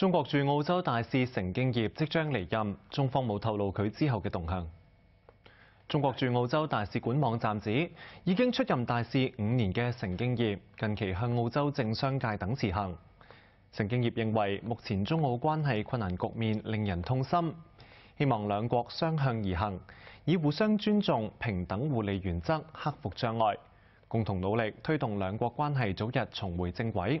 中國駐澳洲大使成敬業即將離任，中方冇透露佢之後嘅動向。中國駐澳洲大使館網站指，已經出任大使五年嘅成敬業，近期向澳洲政商界等辭行。成敬業認為，目前中澳關係困難局面令人痛心，希望兩國相向而行，以互相尊重、平等互利原則克服障礙，共同努力推動兩國關係早日重回正軌。